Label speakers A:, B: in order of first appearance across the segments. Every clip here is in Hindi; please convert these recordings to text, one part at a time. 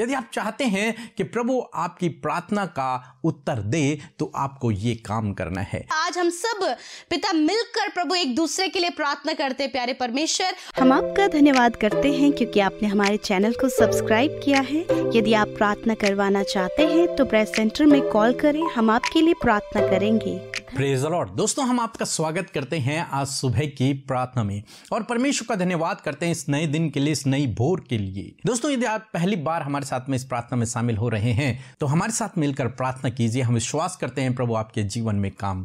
A: यदि आप चाहते हैं कि प्रभु आपकी प्रार्थना का उत्तर दे तो आपको ये काम करना है
B: आज हम सब पिता मिलकर प्रभु एक दूसरे के लिए प्रार्थना करते प्यारे परमेश्वर हम आपका धन्यवाद करते हैं क्योंकि आपने हमारे चैनल को सब्सक्राइब किया है यदि आप प्रार्थना करवाना चाहते हैं तो प्रेस सेंटर में कॉल करें हम आपके लिए प्रार्थना करेंगे
A: प्रेज लॉर्ड दोस्तों हम आपका स्वागत करते हैं आज सुबह की प्रार्थना में और परमेश्वर का धन्यवाद करते हैं इस नए दिन के लिए इस नई भोर के लिए दोस्तों यदि आप पहली बार हमारे साथ में इस प्रार्थना में शामिल हो रहे हैं तो हमारे साथ मिलकर प्रार्थना कीजिए हम विश्वास करते हैं प्रभु आपके जीवन में काम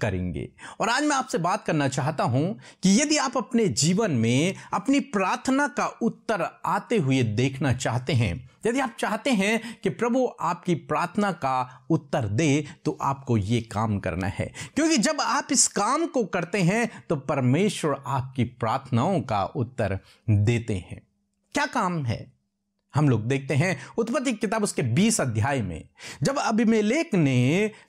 A: करेंगे और आज मैं आपसे बात करना चाहता हूं कि यदि आप अपने जीवन में अपनी प्रार्थना का उत्तर आते हुए देखना चाहते हैं यदि आप चाहते हैं कि प्रभु आपकी प्रार्थना का उत्तर दे तो आपको ये काम करना है क्योंकि जब आप इस काम को करते हैं तो परमेश्वर आपकी प्रार्थनाओं का उत्तर देते हैं क्या काम है हम लोग देखते हैं उत्पत्ति किताब उसके 20 अध्याय में जब अभिमेलेक ने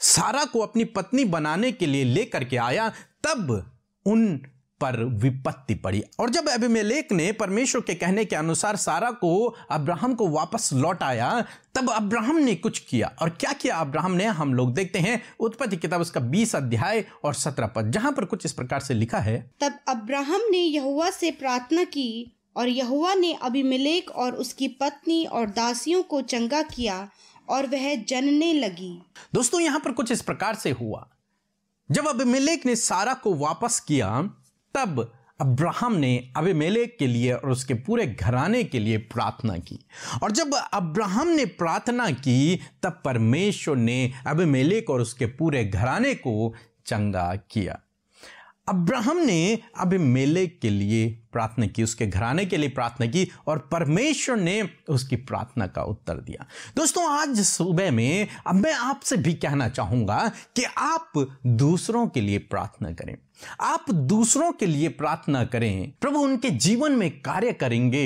A: सारा को अपनी पत्नी बनाने के लिए लेकर के आया तब उन पर विपत्ति पड़ी और जब अभिमेलेक ने परमेश्वर के कहने के अनुसार सारा को अब्राहम को वापस लौटाया तब अब्राहम ने कुछ किया और क्या किया अब्राहम ने हम लोग देखते हैं उत्पत्ति किताब उसका 20 अध्याय और 17 पद जहां पर कुछ इस प्रकार से लिखा है
B: तब अब्राहम ने यहुआ से प्रार्थना की और यहुआ ने अभिमेलेक और उसकी पत्नी और दासियों को चंगा किया और वह जनने लगी
A: दोस्तों यहाँ पर कुछ इस प्रकार से हुआ जब अभिमेलेक ने सारा को वापस किया तब अब्राहम ने अबिमेलेक के लिए और उसके पूरे घराने के लिए प्रार्थना की और जब अब्राहम ने प्रार्थना की तब परमेश्वर ने अबिमेलेक और उसके पूरे घराने को चंगा किया अब्राहम ने अभी मेले के लिए प्रार्थना की उसके घराने के लिए प्रार्थना की और परमेश्वर ने उसकी प्रार्थना का उत्तर दिया दोस्तों आज सुबह में अब मैं आपसे भी कहना चाहूंगा कि आप दूसरों के लिए प्रार्थना करें आप दूसरों के लिए प्रार्थना करें प्रभु उनके जीवन में कार्य करेंगे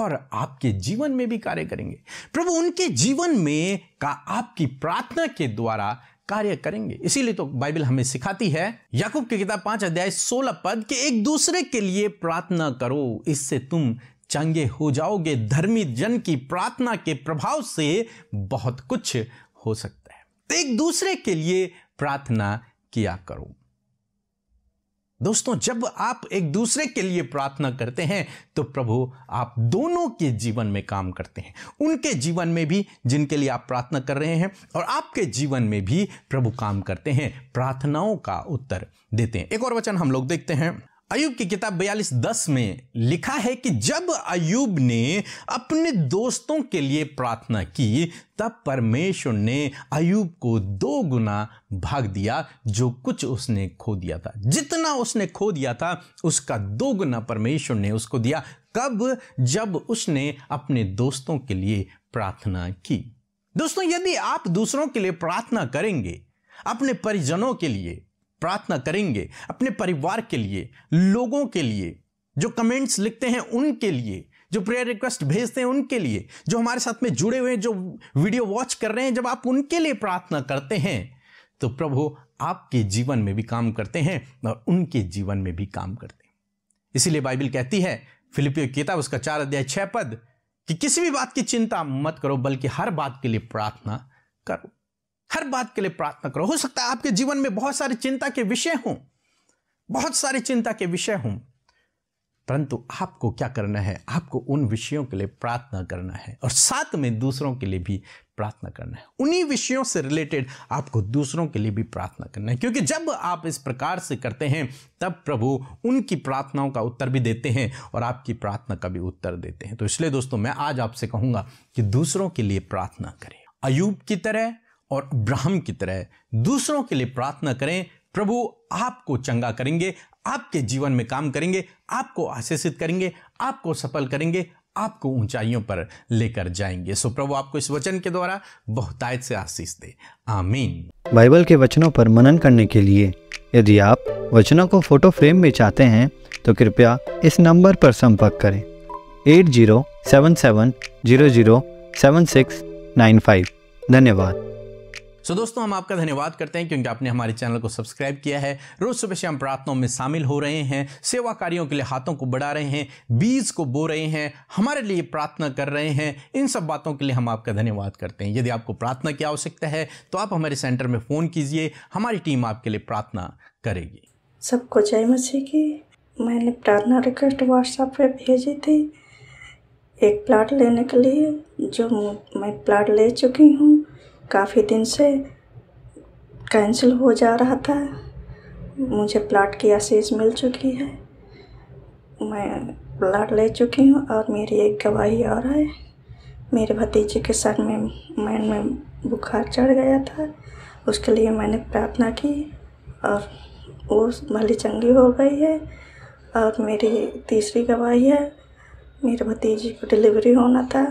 A: और आपके जीवन में भी कार्य करेंगे प्रभु उनके जीवन में का आपकी प्रार्थना के द्वारा कार्य करेंगे इसीलिए तो बाइबल हमें सिखाती है याकूब की किताब पांच अध्याय सोलह पद के एक दूसरे के लिए प्रार्थना करो इससे तुम चंगे हो जाओगे धर्मी जन की प्रार्थना के प्रभाव से बहुत कुछ हो सकता है तो एक दूसरे के लिए प्रार्थना किया करो दोस्तों जब आप एक दूसरे के लिए प्रार्थना करते हैं तो प्रभु आप दोनों के जीवन में काम करते हैं उनके जीवन में भी जिनके लिए आप प्रार्थना कर रहे हैं और आपके जीवन में भी प्रभु काम करते हैं प्रार्थनाओं का उत्तर देते हैं एक और वचन हम लोग देखते हैं अयुब की किताब बयालीस दस में लिखा है कि जब अयुब ने अपने दोस्तों के लिए प्रार्थना की तब परमेश्वर ने अयुब को दो गुना भाग दिया जो कुछ उसने खो दिया था जितना उसने खो दिया था उसका दो गुना परमेश्वर ने उसको दिया कब जब उसने अपने दोस्तों के लिए प्रार्थना की दोस्तों यदि आप दूसरों के लिए प्रार्थना करेंगे अपने परिजनों के लिए प्रार्थना करेंगे अपने परिवार के लिए लोगों के लिए जो कमेंट्स लिखते हैं उनके लिए जो प्रेयर रिक्वेस्ट भेजते हैं उनके लिए जो हमारे साथ में जुड़े हुए हैं जो वीडियो वॉच कर रहे हैं जब आप उनके लिए प्रार्थना करते हैं तो प्रभु आपके जीवन में भी काम करते हैं और उनके जीवन में भी काम करते हैं इसीलिए बाइबिल कहती है फिलिपियो किताब उसका चार अध्याय छह पद कि किसी भी बात की चिंता मत करो बल्कि हर बात के लिए प्रार्थना करो हर बात के लिए प्रार्थना करो हो सकता है आपके जीवन में बहुत सारी चिंता के विषय हों बहुत सारी चिंता के विषय हों परंतु आपको क्या करना है आपको उन विषयों के लिए प्रार्थना करना है और साथ में दूसरों के लिए भी प्रार्थना करना है उन्हीं विषयों से रिलेटेड आपको दूसरों के लिए भी प्रार्थना करना है क्योंकि जब आप इस प्रकार से करते हैं तब प्रभु उनकी प्रार्थनाओं का उत्तर भी देते हैं और आपकी प्रार्थना का भी उत्तर देते हैं तो इसलिए दोस्तों मैं आज आपसे कहूँगा कि दूसरों के लिए प्रार्थना करें अयूब की तरह और अब्राहम की तरह दूसरों के लिए प्रार्थना करें प्रभु आपको चंगा करेंगे आपके जीवन में काम करेंगे आपको आशीषित करेंगे आपको सफल करेंगे आपको ऊंचाइयों पर लेकर जाएंगे सो प्रभु आपको इस वचन के द्वारा बहुतायत से आशीष दे आमीन
C: बाइबल के वचनों पर मनन करने के लिए यदि आप वचनों को फोटो फ्रेम में चाहते हैं तो कृपया इस नंबर पर संपर्क करें eight zero seven seven zero zero seven six nine five धन्यवाद
A: सो दोस्तों हम आपका धन्यवाद करते हैं क्योंकि आपने हमारे चैनल को सब्सक्राइब किया है रोज़ सुबह शाम प्रार्थनाओं में शामिल हो रहे हैं सेवा कार्यों के लिए हाथों को बढ़ा रहे हैं बीज को बो रहे हैं हमारे लिए प्रार्थना कर रहे हैं इन सब बातों के लिए हम आपका धन्यवाद करते हैं यदि आपको प्रार्थना की आवश्यकता है तो आप हमारे सेंटर में फ़ोन कीजिए हमारी टीम आपके लिए प्रार्थना करेगी
C: सबको जय मसीह की मैंने प्रार्थना रिक्वेस्ट व्हाट्सएप पे भेजी थी एक प्लाट लेने के लिए जो मैं प्लाट ले चुकी हूँ काफ़ी दिन से कैंसिल हो जा रहा था मुझे प्लाट की आशीष मिल चुकी है मैं प्लाट ले चुकी हूँ और मेरी एक गवाही और है मेरे भतीजे के सर में मैन में बुखार चढ़ गया था उसके लिए मैंने प्रार्थना की और वो भली चंगी हो गई है और मेरी तीसरी गवाही है मेरे भतीजे को डिलीवरी होना था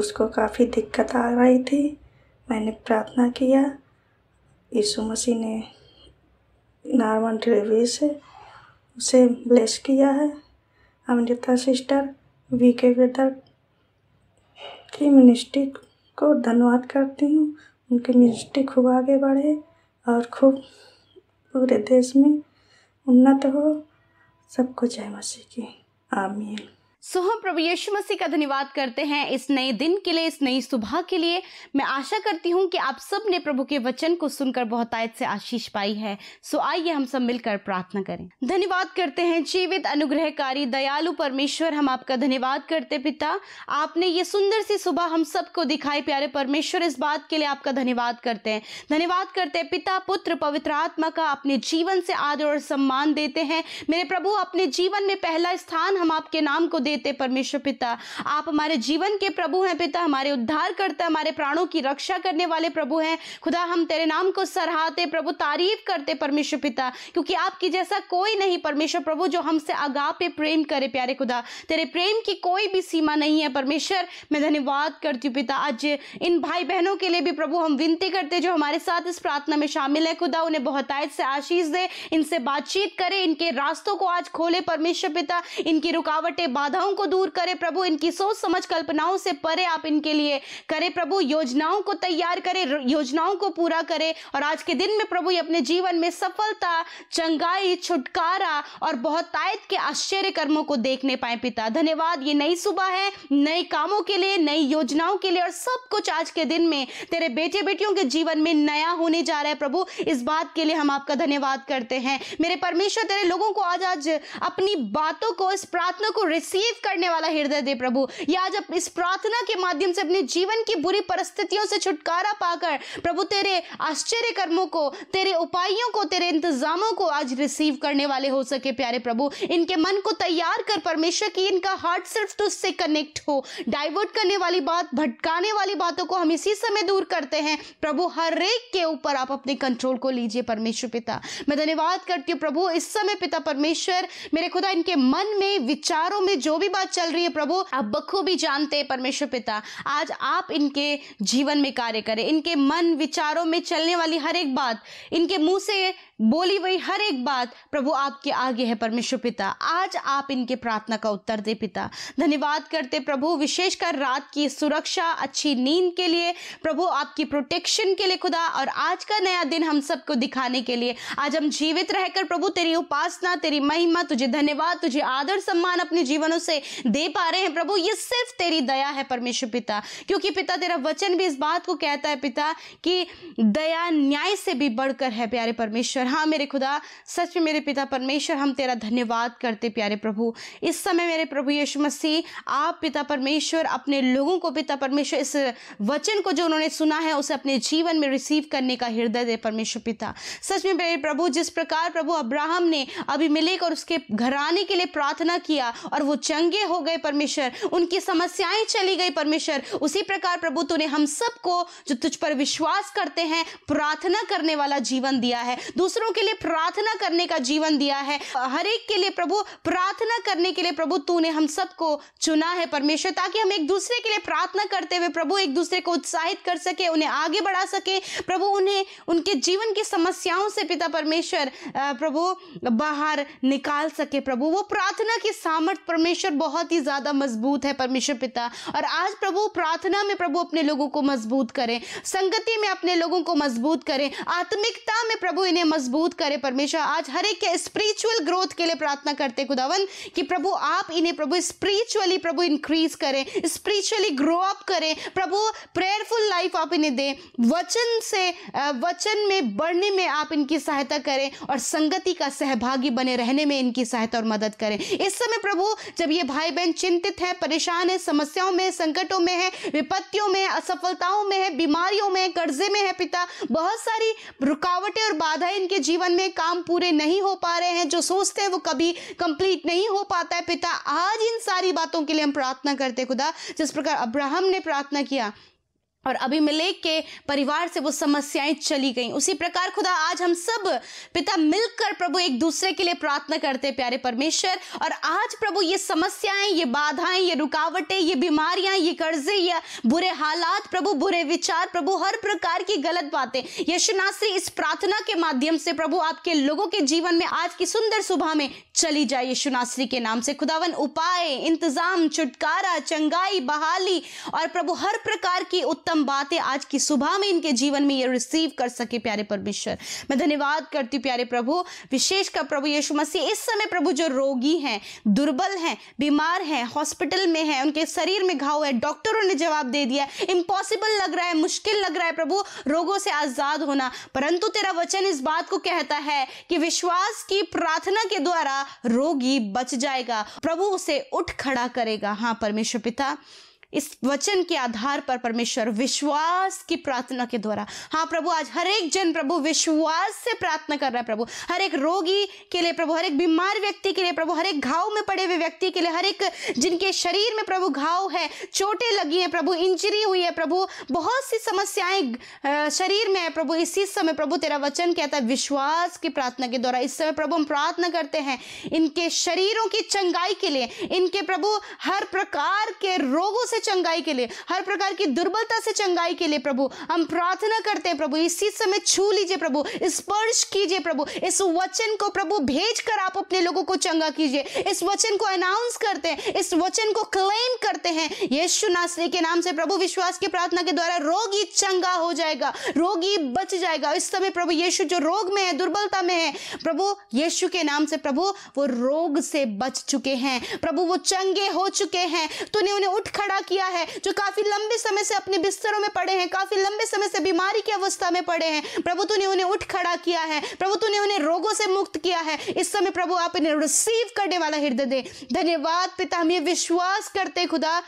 C: उसको काफ़ी दिक्कत आ रही थी मैंने प्रार्थना किया यीशु मसीह ने नॉर्मल डिलीवरी से उसे ब्लेस किया है अमृता सिस्टर वी के वेदर की मिनिस्ट्री को धन्यवाद करती हूँ उनकी मिनिस्ट्री खूब आगे बढ़े और खूब पूरे देश में उन्नत हो सबको जय मसीह की आमीन
B: सो हम प्रभु यीशु मसीह का धन्यवाद करते हैं इस नए दिन के लिए इस नई सुबह के लिए मैं आशा करती हूँ कि आप सब ने प्रभु के वचन को सुनकर बहुत आयत से आशीष पाई है सो आइए हम सब मिलकर प्रार्थना करें धन्यवाद करते हैं जीवित अनुग्रहकारी दयालु परमेश्वर हम आपका धन्यवाद करते पिता आपने ये सुंदर सी सुबह हम सबको दिखाई प्यारे परमेश्वर इस बात के लिए आपका धन्यवाद करते हैं धन्यवाद करते हैं पिता पुत्र पवित्र आत्मा का अपने जीवन से आदर और सम्मान देते हैं मेरे प्रभु अपने जीवन में पहला स्थान हम आपके नाम को दे देते परमेश्वर पिता आप हमारे जीवन के प्रभु हैं पिता हमारे उद्धार करता हमारे प्राणों की रक्षा करने वाले प्रभु हैं खुदा हम तेरे नाम को सराहते प्रभु तारीफ करते परमेश्वर पिता क्योंकि आपकी जैसा कोई नहीं परमेश्वर प्रभु जो हमसे आगा पे प्रेम करे प्यारे खुदा तेरे प्रेम की कोई भी सीमा नहीं है परमेश्वर मैं धन्यवाद करती हूँ पिता आज इन भाई बहनों के लिए भी प्रभु हम विनती करते जो हमारे साथ इस प्रार्थना में शामिल है खुदा उन्हें बहुत आयत से आशीष दे इनसे बातचीत करे इनके रास्तों को आज खोले परमेश्वर पिता इनकी रुकावटें बाधाओं दुविधाओं को दूर करे प्रभु इनकी सोच समझ कल्पनाओं से परे आप इनके लिए करे प्रभु योजनाओं को तैयार करे योजनाओं को पूरा करे और आज के दिन में प्रभु ये अपने जीवन में सफलता चंगाई छुटकारा और बहुतायत के आश्चर्य कर्मों को देखने पाए पिता धन्यवाद ये नई सुबह है नए कामों के लिए नई योजनाओं के लिए और सब कुछ आज के दिन में तेरे बेटे बेटियों के जीवन में नया होने जा रहा है प्रभु इस बात के लिए हम आपका धन्यवाद करते हैं मेरे परमेश्वर तेरे लोगों को आज आज अपनी बातों को इस प्रार्थना को रिसीव तारीफ करने वाला हृदय दे प्रभु या आज आप इस प्रार्थना के माध्यम से अपने जीवन की बुरी परिस्थितियों से छुटकारा पाकर प्रभु तेरे आश्चर्य कर्मों को तेरे उपायों को तेरे इंतजामों को आज रिसीव करने वाले हो सके प्यारे प्रभु इनके मन को तैयार कर परमेश्वर की इनका हार्ट सिर्फ तुझसे कनेक्ट हो डाइवर्ट करने वाली बात भटकाने वाली बातों को हम इसी समय दूर करते हैं प्रभु हर एक के ऊपर आप अपने कंट्रोल को लीजिए परमेश्वर पिता मैं धन्यवाद करती हूँ प्रभु इस समय पिता परमेश्वर मेरे खुदा इनके मन में विचारों में जो भी बात चल रही है प्रभु आप बखूबी जानते हैं परमेश्वर पिता आज आप इनके जीवन में कार्य करें इनके मन विचारों में चलने वाली हर एक बात इनके मुंह से बोली हुई हर एक बात प्रभु आपके आगे है परमेश्वर पिता आज आप इनके प्रार्थना का उत्तर दे पिता धन्यवाद करते प्रभु विशेषकर रात की सुरक्षा अच्छी नींद के लिए प्रभु आपकी प्रोटेक्शन के लिए खुदा और आज का नया दिन हम सबको दिखाने के लिए आज हम जीवित रहकर प्रभु तेरी उपासना तेरी महिमा तुझे धन्यवाद तुझे आदर सम्मान अपने जीवनों से दे पा रहे हैं प्रभु ये सिर्फ तेरी दया है परमेश्वर पिता क्योंकि पिता तेरा वचन भी इस बात को कहता है पिता कि दया न्याय से भी बढ़कर है प्यारे परमेश्वर हाँ मेरे खुदा सच में मेरे पिता परमेश्वर हम तेरा धन्यवाद करते प्यारे प्रभु इस समय मेरे प्रभु यीशु मसीह आप पिता परमेश्वर अपने लोगों को पिता परमेश्वर इस वचन को जो उन्होंने सुना है उसे अपने जीवन में रिसीव करने का हृदय दे परमेश्वर पिता सच में मेरे प्रभु जिस प्रकार प्रभु अब्राहम ने अभी मिले और उसके घराने के लिए प्रार्थना किया और वो चल चंगे हो गए परमेश्वर उनकी समस्याएं चली गई परमेश्वर उसी प्रकार प्रभु तूने हम सबको जो तुझ पर विश्वास करते हैं प्रार्थना करने वाला जीवन दिया है दूसरों के लिए प्रार्थना करने का जीवन दिया है हर एक के लिए प्रभु प्रार्थना करने के लिए प्रभु तूने हम सबको चुना है परमेश्वर ताकि हम एक दूसरे के लिए प्रार्थना करते हुए प्रभु एक दूसरे को उत्साहित कर सके उन्हें आगे बढ़ा सके प्रभु उन्हें उनके जीवन की समस्याओं से पिता परमेश्वर प्रभु बाहर निकाल सके प्रभु वो प्रार्थना की सामर्थ्य परमेश्वर परमेश्वर बहुत ही ज़्यादा मजबूत है परमेश्वर पिता और आज प्रभु प्रार्थना में प्रभु अपने लोगों को मजबूत करें संगति में अपने लोगों को मजबूत करें आत्मिकता में प्रभु इन्हें मजबूत करें परमेश्वर आज हर एक स्पिरिचुअल ग्रोथ के लिए प्रार्थना करते खुदावन कि प्रभु आप इन्हें प्रभु स्पिरिचुअली प्रभु इंक्रीज करें स्पिरिचुअली ग्रो अप करें प्रभु प्रेयरफुल लाइफ आप इन्हें दें वचन से वचन में बढ़ने में आप इनकी सहायता करें और संगति का सहभागी बने रहने में इनकी सहायता और मदद करें इस समय प्रभु जब ये भाई बहन चिंतित हैं परेशान है समस्याओं में संकटों में हैं विपत्तियों में असफलताओं में हैं बीमारियों में कर्जे में है पिता बहुत सारी रुकावटें और बाधाएं इनके जीवन में काम पूरे नहीं हो पा रहे हैं जो सोचते हैं वो कभी कंप्लीट नहीं हो पाता है पिता आज इन सारी बातों के लिए हम प्रार्थना करते खुदा जिस प्रकार अब्राहम ने प्रार्थना किया और अभिमलेक के परिवार से वो समस्याएं चली गई उसी प्रकार खुदा आज हम सब पिता मिलकर प्रभु एक दूसरे के लिए प्रार्थना करते प्यारे परमेश्वर और आज प्रभु ये समस्याएं ये बाधाएं ये रुकावटें ये बीमारियां ये कर्जे या बुरे हालात प्रभु बुरे विचार प्रभु हर प्रकार की गलत बातें यशुनाश्री इस प्रार्थना के माध्यम से प्रभु आपके लोगों के जीवन में आज की सुंदर सुबह में चली जाए यशुनाश्री के नाम से खुदावन उपाय इंतजाम छुटकारा चंगाई बहाली और प्रभु हर प्रकार की उत्तम हम बातें आज की सुबह में इनके जीवन में ये रिसीव कर सके प्यारे परमेश्वर मैं धन्यवाद करती हूँ प्यारे प्रभु विशेष का प्रभु यीशु मसीह इस समय प्रभु जो रोगी हैं दुर्बल हैं बीमार हैं हॉस्पिटल में हैं उनके शरीर में घाव है डॉक्टरों ने जवाब दे दिया इम्पॉसिबल लग रहा है मुश्किल लग रहा है प्रभु रोगों से आज़ाद होना परंतु तेरा वचन इस बात को कहता है कि विश्वास की प्रार्थना के द्वारा रोगी बच जाएगा प्रभु उसे उठ खड़ा करेगा हाँ परमेश्वर पिता इस वचन के आधार पर परमेश्वर विश्वास की प्रार्थना के द्वारा हाँ प्रभु आज हर एक जन प्रभु विश्वास से प्रार्थना कर रहा है प्रभु हर एक रोगी के लिए प्रभु हर एक बीमार व्यक्ति के लिए प्रभु हर एक घाव में पड़े हुए व्यक्ति के लिए हर एक जिनके शरीर में प्रभु घाव है चोटें लगी है प्रभु इंजरी हुई है प्रभु बहुत सी समस्याएं शरीर में है प्रभु इसी समय प्रभु तेरा वचन कहता है विश्वास की प्रार्थना के द्वारा इस समय प्रभु हम प्रार्थना करते हैं इनके शरीरों की चंगाई के लिए इनके प्रभु हर प्रकार के रोगों से चंगाई के लिए हर प्रकार की दुर्बलता से चंगाई के लिए प्रभु हम प्रार्थना करते हैं प्रभु इसी समय छू लीजिए प्रभु स्पर्श कीजिए प्रभु इस वचन को प्रभु भेज कर आप अपने लोगों को चंगा कीजिए इस वचन को अनाउंस करते हैं इस वचन को क्लेम करते हैं यीशु नासरी के नाम से प्रभु विश्वास की प्रार्थना के द्वारा रोगी चंगा हो जाएगा रोगी बच जाएगा इस समय प्रभु यीशु जो रोग में है दुर्बलता में है प्रभु यीशु के नाम से प्रभु वो रोग से बच चुके हैं प्रभु वो चंगे हो चुके हैं तूने उन्हें उठ खड़ा किया है जो काफी लंबे समय से अपने बिस्तरों में पड़े हैं काफी लंबे समय से बीमारी की अवस्था में पड़े हैं प्रभु तूने उन्हें उठ खड़ा किया है प्रभु तूने उन्हें रोगों से मुक्त किया है इस समय प्रभु आप इन्हें रिसीव करने वाला हृदय दे धन्यवाद पिता हम ये विश्वास करते खुदा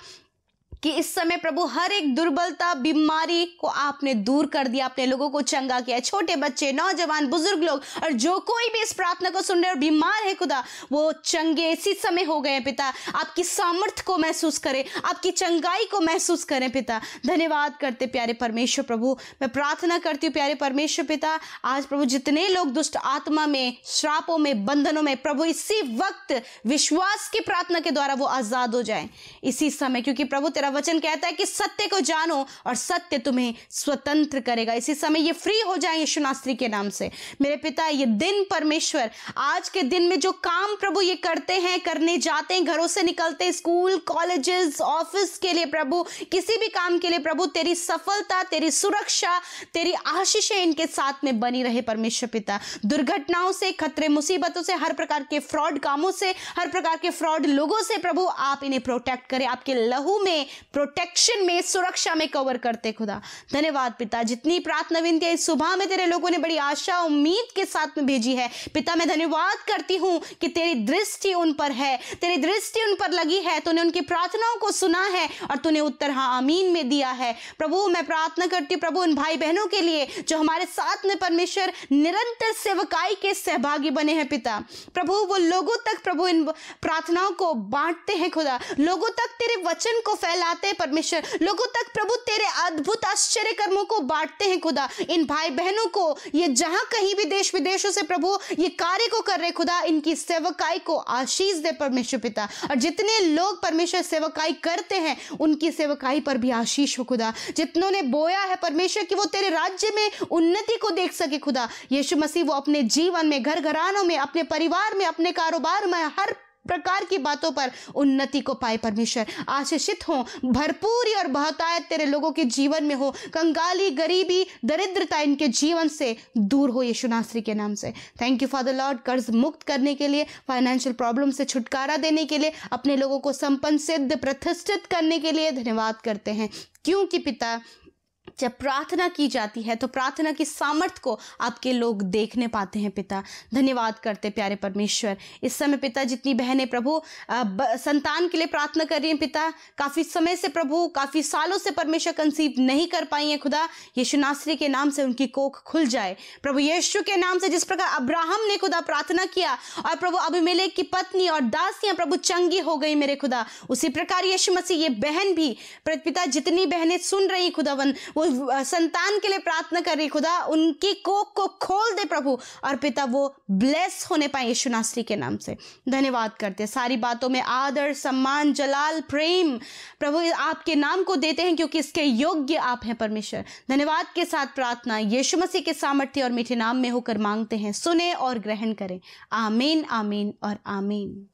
B: कि इस समय प्रभु हर एक दुर्बलता बीमारी को आपने दूर कर दिया आपने लोगों को चंगा किया छोटे बच्चे नौजवान बुजुर्ग लोग और जो कोई भी इस प्रार्थना को सुन रहे और बीमार है खुदा वो चंगे इसी समय हो गए पिता आपकी सामर्थ्य को महसूस करें आपकी चंगाई को महसूस करें पिता धन्यवाद करते प्यारे परमेश्वर प्रभु मैं प्रार्थना करती हूँ प्यारे परमेश्वर पिता आज प्रभु जितने लोग दुष्ट आत्मा में श्रापों में बंधनों में प्रभु इसी वक्त विश्वास की प्रार्थना के द्वारा वो आजाद हो जाए इसी समय क्योंकि प्रभु तेरा वचन कहता है कि सत्य को जानो और सत्य तुम्हें स्वतंत्र करेगा इसी समय ये फ्री हो जाए यीशु नास्त्री के नाम से मेरे पिता ये दिन परमेश्वर आज के दिन में जो काम प्रभु ये करते हैं करने जाते हैं घरों से निकलते हैं स्कूल कॉलेजेस ऑफिस के लिए प्रभु किसी भी काम के लिए प्रभु तेरी सफलता तेरी सुरक्षा तेरी आशीषें इनके साथ में बनी रहे परमेश्वर पिता दुर्घटनाओं से खतरे मुसीबतों से हर प्रकार के फ्रॉड कामों से हर प्रकार के फ्रॉड लोगों से प्रभु आप इन्हें प्रोटेक्ट करें आपके लहू में प्रोटेक्शन में सुरक्षा में कवर करते खुदा धन्यवाद पिता जितनी प्रार्थना विनती इस सुबह में तेरे लोगों ने बड़ी आशा उम्मीद के साथ में भेजी है पिता मैं धन्यवाद करती हूँ कि तेरी दृष्टि उन पर है तेरी दृष्टि उन पर लगी है तूने उनकी प्रार्थनाओं को सुना है और तूने उत्तर हाँ आमीन में दिया है प्रभु मैं प्रार्थना करती हूँ प्रभु उन भाई बहनों के लिए जो हमारे साथ में परमेश्वर निरंतर सेवकाई के सहभागी बने हैं पिता प्रभु वो लोगों तक प्रभु इन प्रार्थनाओं को बांटते हैं खुदा लोगों तक तेरे वचन को फैला हैं परमेश्वर लोगों तक प्रभु तेरे अद्भुत आश्चर्य कर्मों को बांटते हैं खुदा इन भाई बहनों को ये जहां कहीं भी देश विदेशों से प्रभु ये कार्य को कर रहे खुदा इनकी सेवकाई को आशीष दे परमेश्वर पिता और जितने लोग परमेश्वर सेवकाई करते हैं उनकी सेवकाई पर भी आशीष हो खुदा जितनों ने बोया है परमेश्वर कि वो तेरे राज्य में उन्नति को देख सके खुदा यीशु मसीह वो अपने जीवन में घर घरानों में अपने परिवार में अपने कारोबार में हर प्रकार की बातों पर उन्नति को पाए परमेश्वर आशीषित हो भरपूरी और बहतायत तेरे लोगों के जीवन में हो कंगाली गरीबी दरिद्रता इनके जीवन से दूर हो यीशु नासरी के नाम से थैंक यू फादर लॉर्ड कर्ज मुक्त करने के लिए फाइनेंशियल प्रॉब्लम से छुटकारा देने के लिए अपने लोगों को संपन्न सिद्ध प्रतिष्ठित करने के लिए धन्यवाद करते हैं क्योंकि पिता जब प्रार्थना की जाती है तो प्रार्थना की सामर्थ को आपके लोग देखने पाते हैं पिता धन्यवाद करते प्यारे परमेश्वर इस समय पिता जितनी बहनें प्रभु संतान के लिए प्रार्थना कर रही हैं पिता काफ़ी समय से प्रभु काफ़ी सालों से परमेश्वर कंसीव नहीं कर पाई हैं खुदा यीशु नासरी के नाम से उनकी कोख खुल जाए प्रभु यीशु के नाम से जिस प्रकार अब्राहम ने खुदा प्रार्थना किया और प्रभु अभिमेले की पत्नी और दासियां प्रभु चंगी हो गई मेरे खुदा उसी प्रकार यीशु मसीह ये बहन भी पिता जितनी बहनें सुन रही खुदावन वो संतान के लिए प्रार्थना कर रही खुदा उनकी कोख को खोल दे प्रभु और पिता वो ब्लेस होने पाए यीशु नासरी के नाम से धन्यवाद करते हैं सारी बातों में आदर सम्मान जलाल प्रेम प्रभु आपके नाम को देते हैं क्योंकि इसके योग्य आप हैं परमेश्वर धन्यवाद के साथ प्रार्थना यीशु मसीह के सामर्थ्य और मीठे नाम में होकर मांगते हैं सुने और ग्रहण करें आमीन आमीन और आमीन